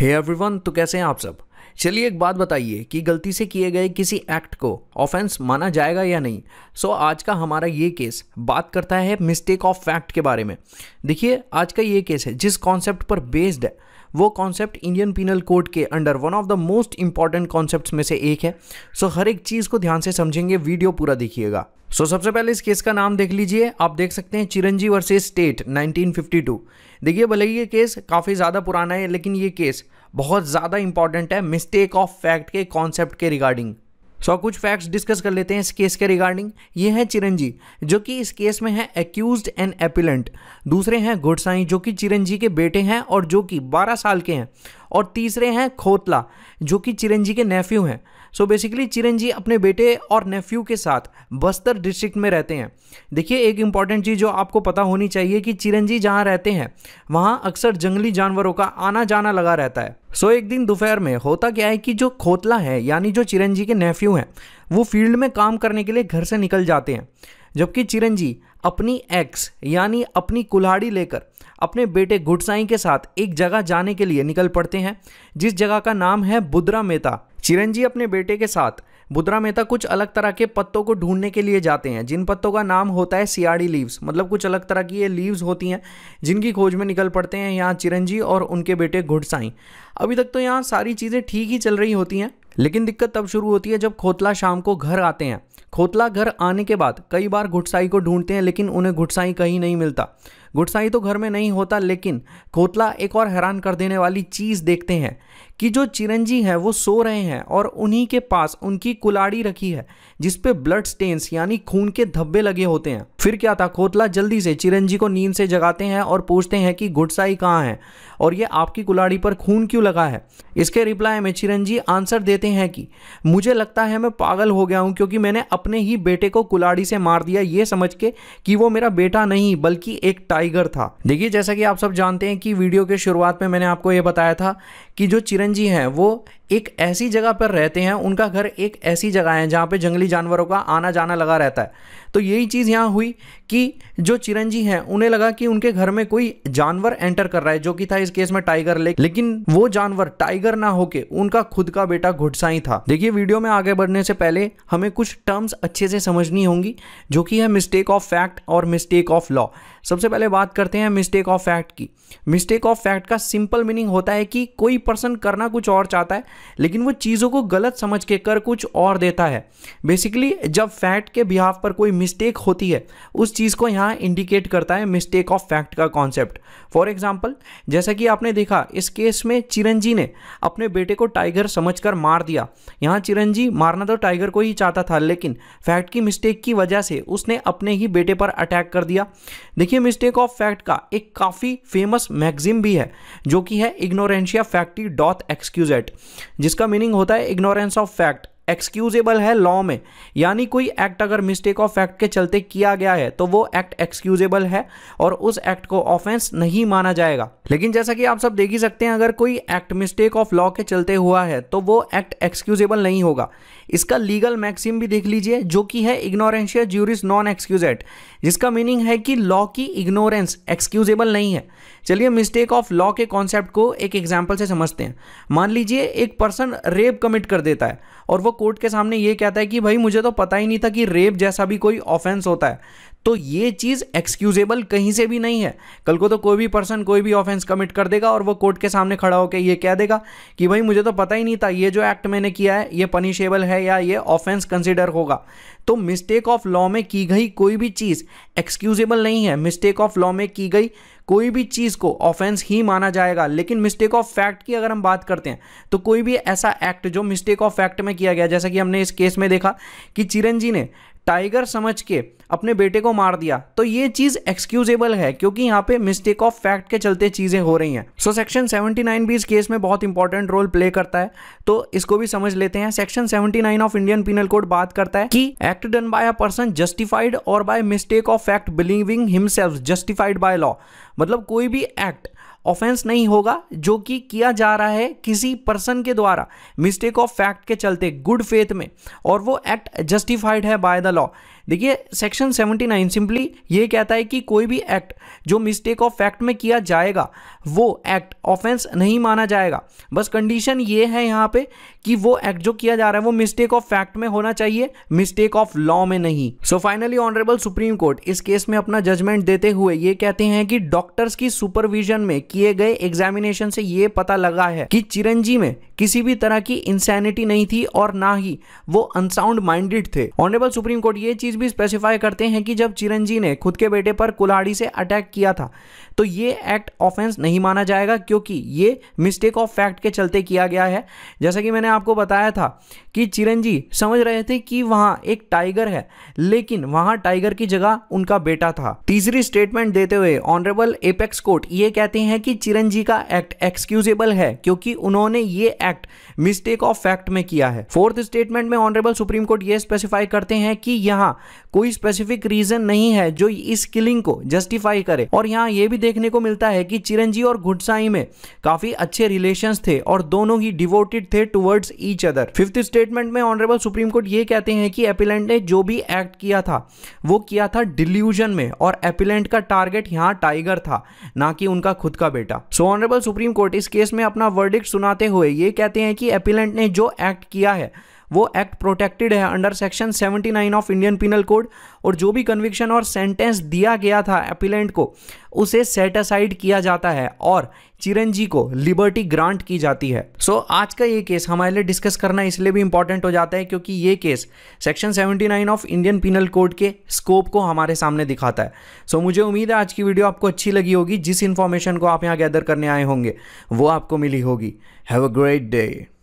हे hey everyone तो कैसे हैं आप सब चलिए एक बात बताइए कि गलती से किए गए किसी एक्ट को ऑफेंस माना जाएगा या नहीं सो so, आज का हमारा ये केस बात करता है मिस्टेक ऑफ फैक्ट के बारे में देखिए आज का ये केस है जिस कॉन्सेप्ट पर बेस्ड है वो कॉन्सेप्ट इंडियन पिनल कोड के under one of the most important concept में से एक है सो हर एक चीज़ को ध्यान से समझेंगे वीडियो पूरा देखिएगा सो so, सबसे पहले इस केस का नाम देख लीजिए आप देख सकते हैं चिरंजी वर्सेस स्टेट 1952 देखिए भले ही ये केस काफ़ी ज़्यादा पुराना है लेकिन ये केस बहुत ज़्यादा इंपॉर्टेंट है मिस्टेक ऑफ फैक्ट के कॉन्सेप्ट के रिगार्डिंग सो so, कुछ फैक्ट्स डिस्कस कर लेते हैं इस केस के रिगार्डिंग ये है चिरंजी जो कि इस केस में है एक्यूज एंड एपिलेंट दूसरे हैं गुडसाई जो कि चिरंजी के बेटे हैं और जो कि 12 साल के हैं और तीसरे हैं खोतला जो कि चिरंजी के नेफ्यू हैं सो so बेसिकली चिरंजी अपने बेटे और नेफ्यू के साथ बस्तर डिस्ट्रिक्ट में रहते हैं देखिए एक इंपॉर्टेंट चीज़ जो आपको पता होनी चाहिए कि चिरंजी जहाँ रहते हैं वहाँ अक्सर जंगली जानवरों का आना जाना लगा रहता है सो so, एक दिन दोपहर में होता क्या है कि जो खोतला है यानी जो चिरंजी के नेफ्यू हैं वो फील्ड में काम करने के लिए घर से निकल जाते हैं जबकि चिरंजी अपनी एक्स यानी अपनी कुल्हाड़ी लेकर अपने बेटे घुटसाई के साथ एक जगह जाने के लिए निकल पड़ते हैं जिस जगह का नाम है बुद्रा मेहता चिरंजी अपने बेटे के साथ बुद्रा मेहता कुछ अलग तरह के पत्तों को ढूंढने के लिए जाते हैं जिन पत्तों का नाम होता है सियाड़ी लीव्स मतलब कुछ अलग तरह की ये लीव्स होती हैं जिनकी खोज में निकल पड़ते हैं यहाँ चिरंजी और उनके बेटे घुटसाई अभी तक तो यहाँ सारी चीज़ें ठीक ही चल रही होती हैं लेकिन दिक्कत तब शुरू होती है जब खोतला शाम को घर आते हैं खोतला घर आने के बाद कई बार घुटसाई को ढूंढते हैं लेकिन उन्हें घुटसाई कहीं नहीं मिलता घुटसाई तो घर में नहीं होता लेकिन खोतला एक और हैरान कर देने वाली चीज़ देखते हैं कि जो चिरंजी हैं वो सो रहे हैं और उन्हीं के पास उनकी कुलाड़ी रखी है जिसपे ब्लड स्टेन्स यानी खून के धब्बे लगे होते हैं फिर क्या था खोतला जल्दी से चिरंजी को नींद से जगाते हैं और पूछते हैं कि घुटसाई कहाँ है और ये आपकी कुलाड़ी पर खून क्यों लगा है इसके रिप्लाई में चिरंजी आंसर देते हैं कि मुझे लगता है मैं पागल हो गया हूँ क्योंकि मैंने अपने ही बेटे को कुलाड़ी से मार दिया ये समझ के कि वो मेरा बेटा नहीं बल्कि एक टाइगर था देखिए जैसा कि आप सब जानते हैं कि वीडियो के शुरुआत में मैंने आपको ये बताया था कि जो चिरंजी जी हैं वो एक ऐसी जगह पर रहते हैं उनका घर एक ऐसी जगह है जहाँ पे जंगली जानवरों का आना जाना लगा रहता है तो यही चीज़ यहाँ हुई कि जो चिरंजी हैं उन्हें लगा कि उनके घर में कोई जानवर एंटर कर रहा है जो कि था इस केस में टाइगर लेक लेकिन वो जानवर टाइगर ना होके उनका खुद का बेटा घुटसाई था देखिए वीडियो में आगे बढ़ने से पहले हमें कुछ टर्म्स अच्छे से समझनी होंगी जो कि है मिस्टेक ऑफ फैक्ट और मिस्टेक ऑफ लॉ सबसे पहले बात करते हैं मिस्टेक ऑफ फैक्ट की मिस्टेक ऑफ फैक्ट का सिंपल मीनिंग होता है कि कोई पर्सन करना कुछ और चाहता है लेकिन वो चीज़ों को गलत समझ के कर कुछ और देता है बेसिकली जब फैक्ट के बिहाफ पर कोई मिस्टेक होती है उस चीज़ को यहाँ इंडिकेट करता है मिस्टेक ऑफ फैक्ट का कॉन्सेप्ट फॉर एग्जाम्पल जैसा कि आपने देखा इस केस में चिरंजी ने अपने बेटे को टाइगर समझकर मार दिया यहाँ चिरंजी मारना तो टाइगर को ही चाहता था लेकिन फैक्ट की मिस्टेक की वजह से उसने अपने ही बेटे पर अटैक कर दिया देखिए मिस्टेक ऑफ फैक्ट का एक काफ़ी फेमस मैगजीम भी है जो कि है इग्नोरेंशिया फैक्टी डॉट एक्सक्यूजेट जिसका मीनिंग होता है इग्नोरेंस ऑफ फैक्ट एक्सक्यूजेबल है लॉ में यानी कोई एक्ट अगर मिस्टेक ऑफ एक्ट के चलते किया गया है तो वो एक्ट एक्सक्यूजेबल है और उस एक्ट को ऑफेंस नहीं माना जाएगा लेकिन जैसा कि आप सब देख ही सकते हैं अगर कोई एक्ट मिस्टेक ऑफ लॉ के चलते हुआ है तो वो एक्ट एक्सक्यूजेबल नहीं होगा इसका लीगल मैक्सिम भी देख लीजिए जो कि है इग्नोरेंशिया ज्यूरिस नॉन एक्सक्यूजेट जिसका मीनिंग है कि लॉ की इग्नोरेंस एक्सक्यूजेबल नहीं है चलिए मिस्टेक ऑफ लॉ के कॉन्सेप्ट को एक एग्जाम्पल से समझते हैं मान लीजिए एक पर्सन रेप कमिट कर देता है और वो कोर्ट के सामने ये कहता है कि भाई मुझे तो पता ही नहीं था कि रेप जैसा भी कोई ऑफेंस होता है तो ये चीज़ एक्सक्यूजेबल कहीं से भी नहीं है कल को तो कोई भी पर्सन कोई भी ऑफेंस कमिट कर देगा और वो कोर्ट के सामने खड़ा होकर ये कह देगा कि भाई मुझे तो पता ही नहीं था ये जो एक्ट मैंने किया है ये पनिशेबल है या ये ऑफेंस कंसिडर होगा तो मिस्टेक ऑफ लॉ में की गई कोई भी चीज़ एक्सक्यूजेबल नहीं है मिस्टेक ऑफ लॉ में की गई कोई भी चीज़ को ऑफेंस ही माना जाएगा लेकिन मिस्टेक ऑफ फैक्ट की अगर हम बात करते हैं तो कोई भी ऐसा एक्ट जो मिस्टेक ऑफ फैक्ट में किया गया जैसा कि हमने इस केस में देखा कि चिरंजी ने टाइगर समझ के अपने बेटे को मार दिया तो ये चीज एक्सक्यूजेबल है क्योंकि यहाँ पे मिस्टेक ऑफ फैक्ट के चलते चीजें हो रही हैं सो सेक्शन 79 भी इस केस में बहुत इंपॉर्टेंट रोल प्ले करता है तो इसको भी समझ लेते हैं section 79 of Indian penal code बात करता है कि act done by a person justified और by mistake of fact believing himself justified by law मतलब कोई भी एक्ट ऑफेंस नहीं होगा जो कि किया जा रहा है किसी पर्सन के द्वारा मिस्टेक ऑफ फैक्ट के चलते गुड फेथ में और वो एक्ट जस्टिफाइड है बाय द लॉ देखिए सेक्शन 79 सिंपली ये कहता है कि कोई भी एक्ट जो मिस्टेक ऑफ फैक्ट में किया जाएगा वो एक्ट ऑफेंस नहीं माना जाएगा बस कंडीशन ये है यहाँ पे कि वो एक्ट जो किया जा रहा है वो मिस्टेक ऑफ फैक्ट में होना चाहिए मिस्टेक ऑफ लॉ में नहीं so finally honourable supreme court इस केस में अपना जजमेंट देते हुए ये कहते हैं कि डॉक्टर्स की सुपरविजन में किए गए एग्जामिनेशन से ये पता लगा है कि चिरंजी में किसी भी तरह की इंसैनिटी नहीं थी और ना ही वो अनसाउंड माइंडेड थे ऑनरेबल सुप्रीम कोर्ट ये चीज चीज़ भी स्पेसिफाई करते हैं कि जब चिरंजी ने खुद के बेटे पर कुल्हाड़ी से अटैक किया था तो ये एक्ट ऑफेंस नहीं माना जाएगा क्योंकि ये मिस्टेक ऑफ फैक्ट के चलते किया गया है जैसा कि मैंने आपको बताया था कि चिरंजी समझ रहे थे कि वहाँ एक टाइगर है लेकिन वहाँ टाइगर की जगह उनका बेटा था तीसरी स्टेटमेंट देते हुए ऑनरेबल एपेक्स कोर्ट ये कहते हैं कि चिरंजी का एक्ट एक्सक्यूजेबल है क्योंकि उन्होंने ये एक्ट मिस्टेक ऑफ फैक्ट में किया है फोर्थ स्टेटमेंट में ऑनरेबल सुप्रीम कोर्ट ये स्पेसिफाई करते हैं कि यहाँ कोई स्पेसिफिक रीजन नहीं है जो इस किलिंग को जस्टिफाई करे और यहाँ ये भी देखने को मिलता है कि चिरंजी और घुटसाई में काफी अच्छे रिलेशन थे और दोनों ही डिवोटेड थे towards each other fifth statement में ऑनरेबल सुप्रीम कोर्ट ये कहते हैं कि एपिलेंट ने जो भी एक्ट किया था वो किया था डिल्यूजन में और एपिलेंट का टारगेट यहाँ टाइगर था ना कि उनका खुद का बेटा सो ऑनरेबल सुप्रीम कोर्ट इस केस में अपना वर्डिक्ट सुनाते हुए ये कहते हैं कि एपिलेंट ने जो एक्ट किया है वो एक्ट प्रोटेक्टेड है under section 79 of Indian penal code और जो भी कन्विक्शन और सेंटेंस दिया गया था एपिलेंट को उसे सेटिसाइड किया जाता है और चिरंजी को लिबर्टी ग्रांट की जाती है सो so, आज का ये केस हमारे लिए डिस्कस करना इसलिए भी इंपॉर्टेंट हो जाता है क्योंकि ये case section 79 of Indian penal code के स्कोप को हमारे सामने दिखाता है सो so, मुझे उम्मीद है आज की वीडियो आपको अच्छी लगी होगी जिस इन्फॉर्मेशन को आप यहाँ गैदर करने आए होंगे वो आपको मिली होगी हैव अ ग्रेट डे